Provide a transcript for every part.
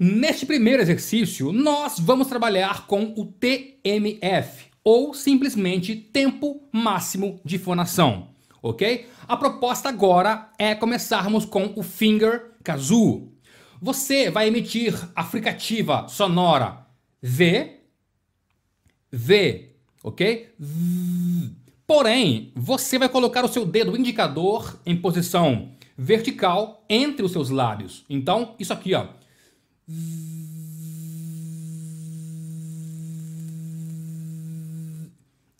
Neste primeiro exercício, nós vamos trabalhar com o TMF, ou simplesmente tempo máximo de fonação, ok? A proposta agora é começarmos com o finger kazoo. Você vai emitir a fricativa sonora V, V, ok? V. Porém, você vai colocar o seu dedo indicador em posição vertical entre os seus lábios. Então, isso aqui, ó.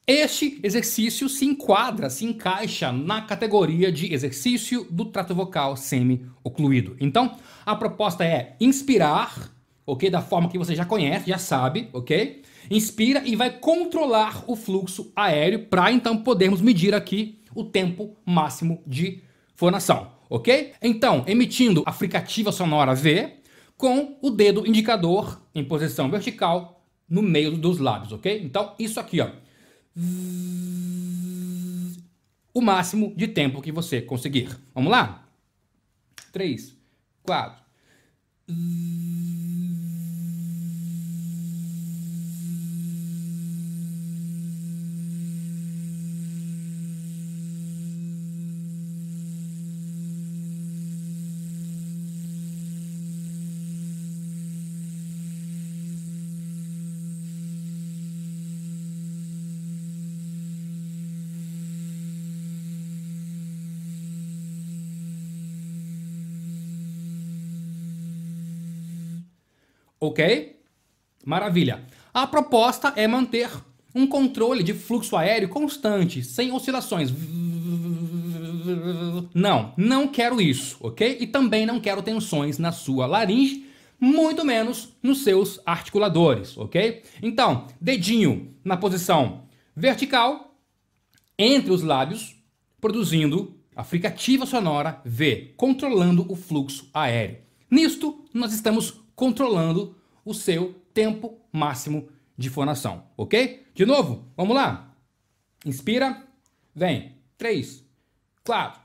Este exercício se enquadra, se encaixa na categoria de exercício do trato vocal semi-ocluído. Então, a proposta é inspirar, ok? Da forma que você já conhece, já sabe, ok? Inspira e vai controlar o fluxo aéreo para então podermos medir aqui o tempo máximo de fonação, ok? Então, emitindo a fricativa sonora V, com o dedo indicador em posição vertical no meio dos lábios, ok? Então, isso aqui, ó. O máximo de tempo que você conseguir. Vamos lá? Três, quatro. Ok? Maravilha. A proposta é manter um controle de fluxo aéreo constante, sem oscilações. Não, não quero isso, ok? E também não quero tensões na sua laringe, muito menos nos seus articuladores, ok? Então, dedinho na posição vertical, entre os lábios, produzindo a fricativa sonora V, controlando o fluxo aéreo. Nisto, nós estamos controlando o seu tempo máximo de formação, ok? De novo, vamos lá. Inspira, vem. Três, quatro.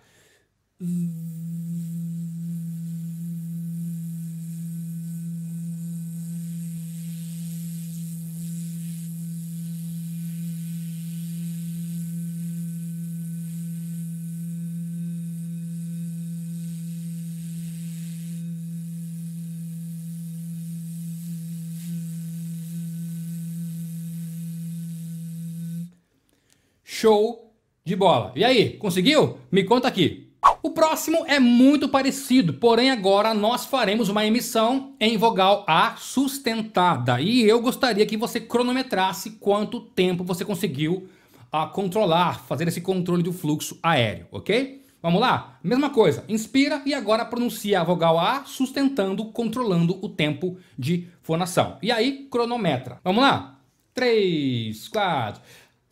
Show de bola. E aí, conseguiu? Me conta aqui. O próximo é muito parecido, porém agora nós faremos uma emissão em vogal A sustentada. E eu gostaria que você cronometrasse quanto tempo você conseguiu a ah, controlar, fazer esse controle do fluxo aéreo, ok? Vamos lá? Mesma coisa, inspira e agora pronuncia a vogal A sustentando, controlando o tempo de fonação. E aí, cronometra. Vamos lá? 3, 4.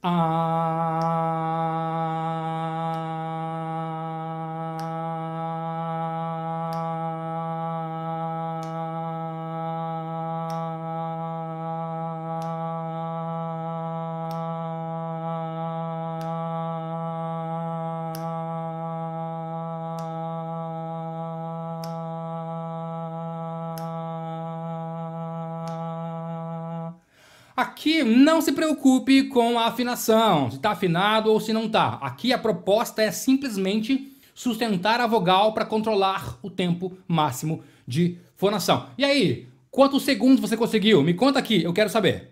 Ah. Aqui não se preocupe com a afinação, se está afinado ou se não está. Aqui a proposta é simplesmente sustentar a vogal para controlar o tempo máximo de fonação. E aí, quantos segundos você conseguiu? Me conta aqui, eu quero saber.